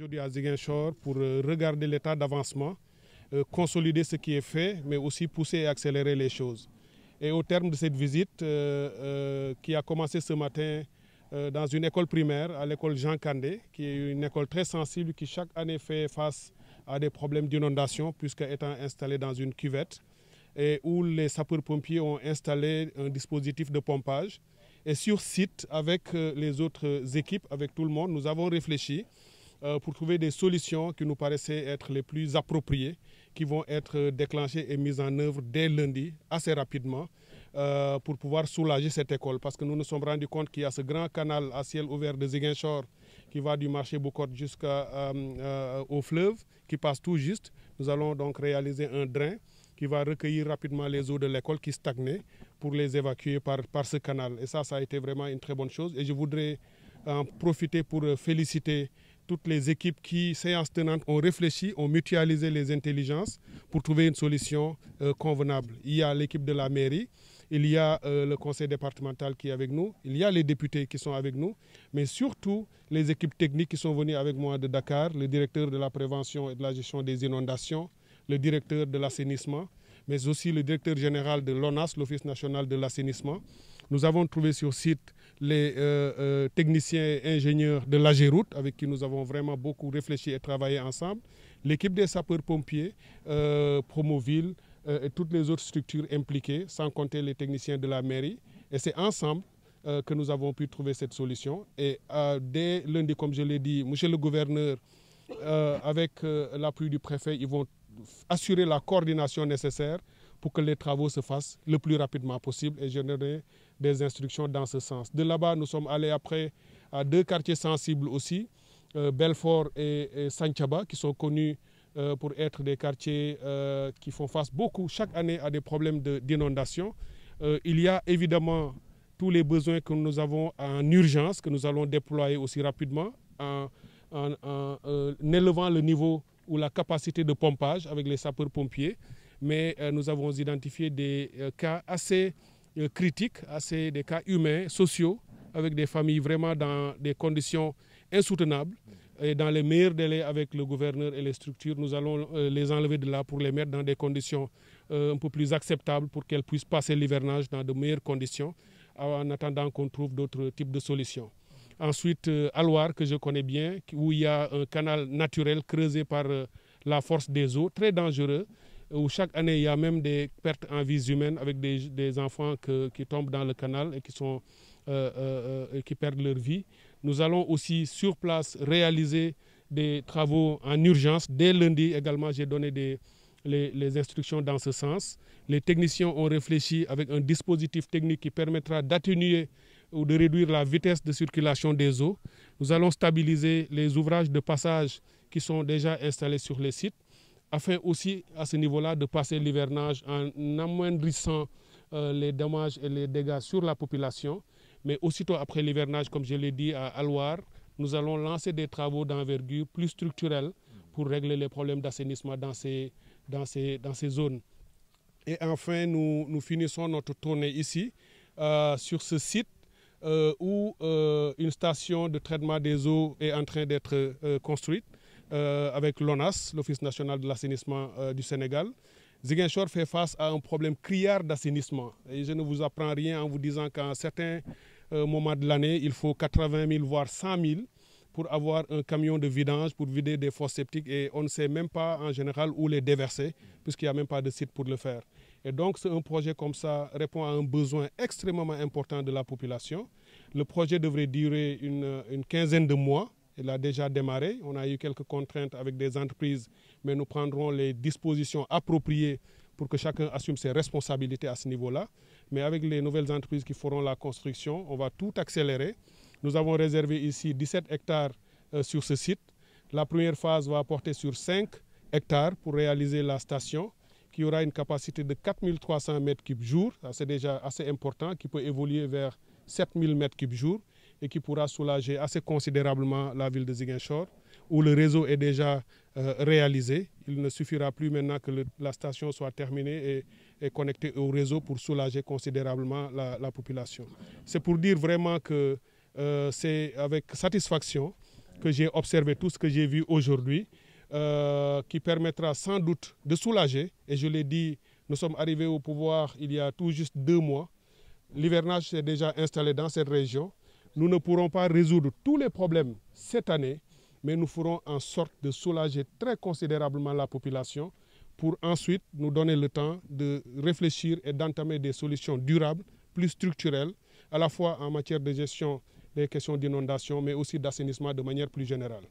aujourd'hui à Ziguinchor pour euh, regarder l'état d'avancement, euh, consolider ce qui est fait, mais aussi pousser et accélérer les choses. Et au terme de cette visite, euh, qui a commencé ce matin dans une école primaire, à l'école Jean Candé, qui est une école très sensible qui chaque année fait face à des problèmes d'inondation, puisque étant installée dans une cuvette, et où les sapeurs-pompiers ont installé un dispositif de pompage. Et sur site, avec les autres équipes, avec tout le monde, nous avons réfléchi euh, pour trouver des solutions qui nous paraissaient être les plus appropriées, qui vont être déclenchées et mises en œuvre dès lundi, assez rapidement, euh, pour pouvoir soulager cette école. Parce que nous nous sommes rendus compte qu'il y a ce grand canal à ciel ouvert de Ziguinchor qui va du marché Boucotte jusqu'au euh, fleuve, qui passe tout juste. Nous allons donc réaliser un drain qui va recueillir rapidement les eaux de l'école qui stagnaient pour les évacuer par, par ce canal. Et ça, ça a été vraiment une très bonne chose. Et je voudrais en profiter pour féliciter toutes les équipes qui, séance tenante, ont réfléchi, ont mutualisé les intelligences pour trouver une solution euh, convenable. Il y a l'équipe de la mairie, il y a euh, le conseil départemental qui est avec nous, il y a les députés qui sont avec nous, mais surtout les équipes techniques qui sont venues avec moi de Dakar, le directeur de la prévention et de la gestion des inondations, le directeur de l'assainissement, mais aussi le directeur général de l'ONAS, l'Office national de l'assainissement. Nous avons trouvé sur site les euh, euh, techniciens et ingénieurs de Géroute avec qui nous avons vraiment beaucoup réfléchi et travaillé ensemble, l'équipe des sapeurs-pompiers, euh, Promoville euh, et toutes les autres structures impliquées, sans compter les techniciens de la mairie. Et c'est ensemble que nous avons pu trouver cette solution. Et dès lundi, comme je l'ai dit, Monsieur le gouverneur, avec l'appui du préfet, ils vont assurer la coordination nécessaire pour que les travaux se fassent le plus rapidement possible et générer des instructions dans ce sens. De là-bas, nous sommes allés après à deux quartiers sensibles aussi, euh, Belfort et, et Sanchaba, qui sont connus euh, pour être des quartiers euh, qui font face beaucoup chaque année à des problèmes d'inondation. il y a évidemment tous les besoins que nous avons en urgence, que nous allons déployer aussi rapidement en élevant le niveau ou la capacité de pompage avec les sapeurs-pompiers mais euh, nous avons identifié des euh, cas assez euh, critiques, assez des cas humains, sociaux, avec des familles vraiment dans des conditions insoutenables. Et dans les meilleurs délais avec le gouverneur et les structures, nous allons les enlever de là pour les mettre dans des conditions un peu plus acceptables pour qu'elles puissent passer l'hivernage dans de meilleures conditions en attendant qu'on trouve d'autres types de solutions. Ensuite, à Loire, que je connais bien, où il y a un canal naturel creusé par la force des eaux, très dangereux, où chaque année, il y a même des pertes en vie humaine avec des, enfants qui tombent dans le canal et qui, sont, euh, euh, euh, qui perdent leur vie. Nous allons aussi sur place réaliser des travaux en urgence. Dès lundi également, j'ai donné les, les, instructions dans ce sens. Les techniciens ont réfléchi avec un dispositif technique qui permettra d'atténuer ou de réduire la vitesse de circulation des eaux. Nous allons stabiliser les ouvrages de passage qui sont déjà installés sur les sites afin aussi à ce niveau-là de passer l'hivernage en amoindrissant euh, les dommages et les dégâts sur la population. Mais aussitôt après l'hivernage, comme je l'ai dit à Alouar, nous allons lancer des travaux d'envergure plus structurels pour régler les problèmes d'assainissement dans ces, dans, dans ces zones. Et enfin, nous, nous finissons notre tournée ici, euh, sur ce site euh, où une station de traitement des eaux est en train d'être construite euh, avec l'ONAS, l'Office national de l'assainissement euh, du Sénégal. Ziguinchor fait face à un problème criard d'assainissement. Et je ne vous apprends rien en vous disant qu'à un certain euh, moment de l'année, il faut 80 000 voire 100 000 pour avoir un camion de vidange, pour vider des fosses septiques. Et on ne sait même pas en général où les déverser, puisqu'il n'y a même pas de site pour le faire. Et donc, un projet comme ça répond à un besoin extrêmement important de la population. Le projet devrait durer une quinzaine de mois il a déjà démarré. On a eu quelques contraintes avec des entreprises, mais nous prendrons les dispositions appropriées pour que chacun assume ses responsabilités à ce niveau-là. Mais avec les nouvelles entreprises qui feront la construction, on va tout accélérer. Nous avons réservé ici 17 hectares euh, sur ce site. La première phase va porter sur 5 hectares pour réaliser la station qui aura une capacité de 4300 m3 jour. C'est déjà assez important, qui peut évoluer vers 7000 m3 jour et qui pourra soulager assez considérablement la ville de Ziguinchor, où le réseau est déjà euh, réalisé. Il ne suffira plus maintenant que la station soit terminée et, connectée au réseau pour soulager considérablement la, population. C'est pour dire vraiment que euh, c'est avec satisfaction que j'ai observé tout ce que j'ai vu aujourd'hui, euh, qui permettra sans doute de soulager, et je l'ai dit, nous sommes arrivés au pouvoir il y a tout juste deux mois, L'hivernage s'est déjà installé dans cette région. Nous ne pourrons pas résoudre tous les problèmes cette année, mais nous ferons en sorte de soulager très considérablement la population pour ensuite nous donner le temps de réfléchir et d'entamer des solutions durables, plus structurelles, à la fois en matière de gestion des questions d'inondation, mais aussi d'assainissement de manière plus générale.